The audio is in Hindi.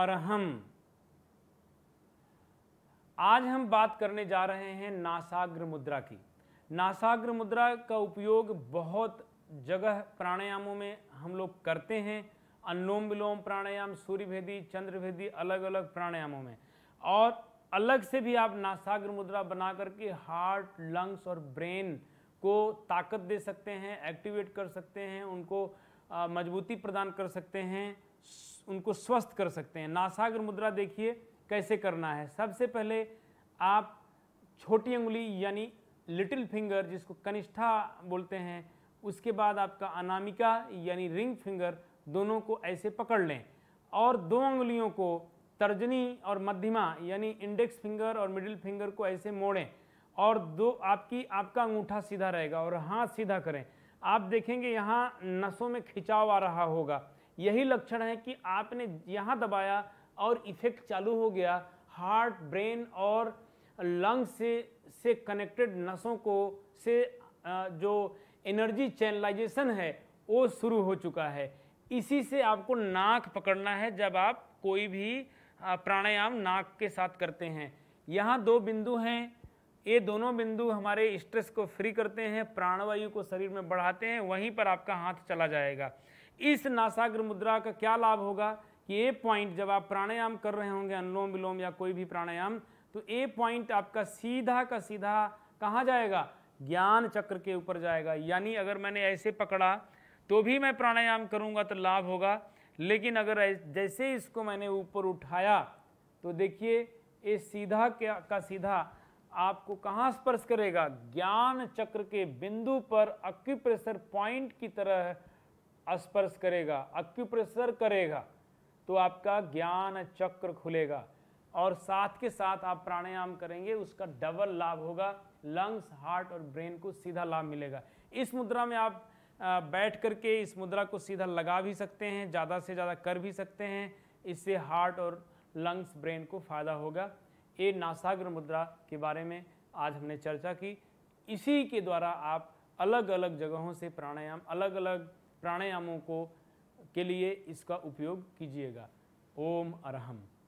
और हम आज हम बात करने जा रहे हैं नासाग्र मुद्रा की नासाग्र मुद्रा का उपयोग बहुत जगह प्राणायामों में हम लोग करते हैं अनुलोम विलोम प्राणायाम सूर्यभेदी चंद्रभेदी अलग अलग प्राणायामों में और अलग से भी आप नासाग्र मुद्रा बना करके हार्ट लंग्स और ब्रेन को ताकत दे सकते हैं एक्टिवेट कर सकते हैं उनको मजबूती प्रदान कर सकते हैं उनको स्वस्थ कर सकते हैं नासागर मुद्रा देखिए कैसे करना है सबसे पहले आप छोटी उंगली यानी लिटिल फिंगर जिसको कनिष्ठा बोलते हैं उसके बाद आपका अनामिका यानी रिंग फिंगर दोनों को ऐसे पकड़ लें और दो उंगलियों को तर्जनी और मध्यमा यानी इंडेक्स फिंगर और मिडिल फिंगर को ऐसे मोड़ें और दो आपकी आपका अंगूठा सीधा रहेगा और हाथ सीधा करें आप देखेंगे यहाँ नसों में खिंचाव आ रहा होगा यही लक्षण है कि आपने यहाँ दबाया और इफेक्ट चालू हो गया हार्ट ब्रेन और लंग से से कनेक्टेड नसों को से जो एनर्जी चैनलाइजेशन है वो शुरू हो चुका है इसी से आपको नाक पकड़ना है जब आप कोई भी प्राणायाम नाक के साथ करते हैं यहाँ दो बिंदु हैं ये दोनों बिंदु हमारे स्ट्रेस को फ्री करते हैं प्राणवायु को शरीर में बढ़ाते हैं वहीं पर आपका हाथ चला जाएगा इस नासाग्र मुद्रा का क्या लाभ होगा कि ये पॉइंट जब आप प्राणायाम कर रहे होंगे अनुलोम विलोम या कोई भी प्राणायाम तो ये पॉइंट आपका सीधा का सीधा कहाँ जाएगा ज्ञान चक्र के ऊपर जाएगा यानी अगर मैंने ऐसे पकड़ा तो भी मैं प्राणायाम करूँगा तो लाभ होगा लेकिन अगर जैसे इसको मैंने ऊपर उठाया तो देखिए ये सीधा का सीधा आपको कहाँ स्पर्श करेगा ज्ञान चक्र के बिंदु पर अक्यूप्रेशर पॉइंट की तरह स्पर्श करेगा अक्यूप्रेशर करेगा तो आपका ज्ञान चक्र खुलेगा और साथ के साथ आप प्राणायाम करेंगे उसका डबल लाभ होगा लंग्स हार्ट और ब्रेन को सीधा लाभ मिलेगा इस मुद्रा में आप बैठ करके इस मुद्रा को सीधा लगा भी सकते हैं ज़्यादा से ज़्यादा कर भी सकते हैं इससे हार्ट और लंग्स ब्रेन को फ़ायदा होगा ये नासाग्र मुद्रा के बारे में आज हमने चर्चा की इसी के द्वारा आप अलग अलग जगहों से प्राणायाम अलग अलग प्राणायामों को के लिए इसका उपयोग कीजिएगा ओम अरहम